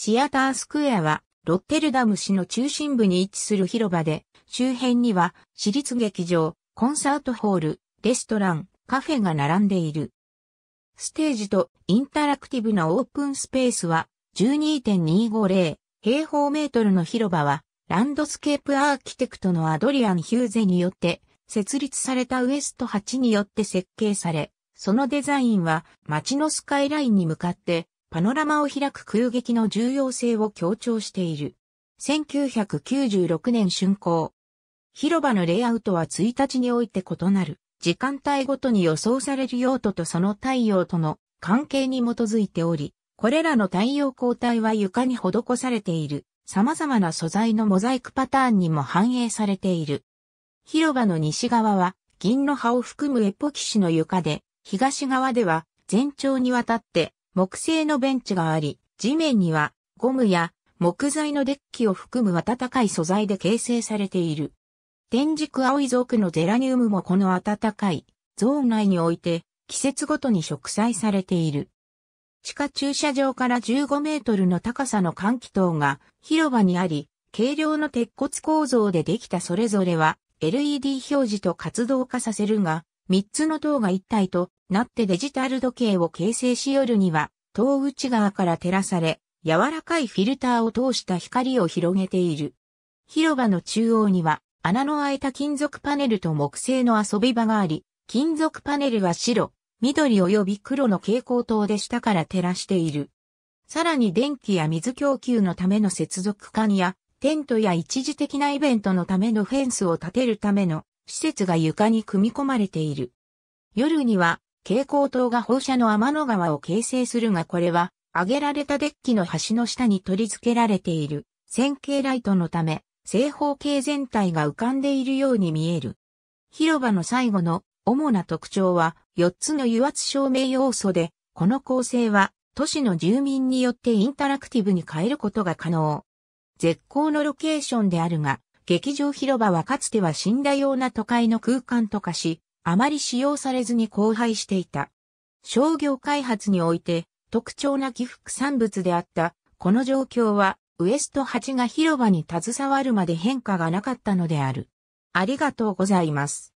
シアタースクエアは、ロッテルダム市の中心部に位置する広場で、周辺には、私立劇場、コンサートホール、レストラン、カフェが並んでいる。ステージとインタラクティブなオープンスペースは、12.250平方メートルの広場は、ランドスケープアーキテクトのアドリアン・ヒューゼによって、設立されたウエスト8によって設計され、そのデザインは街のスカイラインに向かってパノラマを開く空撃の重要性を強調している。1996年竣工。広場のレイアウトは1日において異なる、時間帯ごとに予想される用途とその太陽との関係に基づいており、これらの太陽光帯は床に施されている様々な素材のモザイクパターンにも反映されている。広場の西側は銀の葉を含むエポキシの床で、東側では全長にわたって木製のベンチがあり、地面にはゴムや木材のデッキを含む暖かい素材で形成されている。天竺青い族のゼラニウムもこの暖かいゾーン内において季節ごとに植栽されている。地下駐車場から15メートルの高さの換気塔が広場にあり、軽量の鉄骨構造でできたそれぞれは LED 表示と活動化させるが、三つの塔が一体となってデジタル時計を形成し夜には、塔内側から照らされ、柔らかいフィルターを通した光を広げている。広場の中央には、穴の開いた金属パネルと木製の遊び場があり、金属パネルは白、緑及び黒の蛍光灯で下から照らしている。さらに電気や水供給のための接続管や、テントや一時的なイベントのためのフェンスを建てるための施設が床に組み込まれている。夜には蛍光灯が放射の天の川を形成するがこれは上げられたデッキの端の下に取り付けられている線形ライトのため正方形全体が浮かんでいるように見える。広場の最後の主な特徴は4つの油圧照明要素で、この構成は都市の住民によってインタラクティブに変えることが可能。絶好のロケーションであるが、劇場広場はかつては死んだような都会の空間と化し、あまり使用されずに荒廃していた。商業開発において特徴な起伏産物であったこの状況はウエスト8が広場に携わるまで変化がなかったのである。ありがとうございます。